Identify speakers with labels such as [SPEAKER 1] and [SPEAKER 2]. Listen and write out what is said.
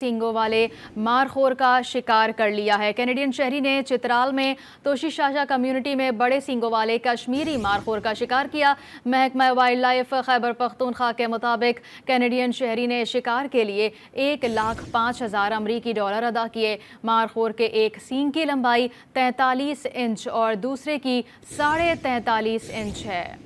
[SPEAKER 1] सींगों वाले मारखोर का शिकार कर लिया है कैनेडियन शहरी ने चित्राल में तोशी शाशा कम्युनिटी में बड़े सींगों वाले कश्मीरी मारखोर का शिकार किया महकमा वाइल्ड लाइफ खैबर पख्तूनख्वा के मुताबिक कैनेडियन शहरी ने शिकार के लिए एक लाख पाँच हज़ार अमरीकी डॉलर अदा किए मारखोर के एक सींग की लंबाई तैंतालीस इंच और दूसरे की साढ़े तैंतालीस इंच है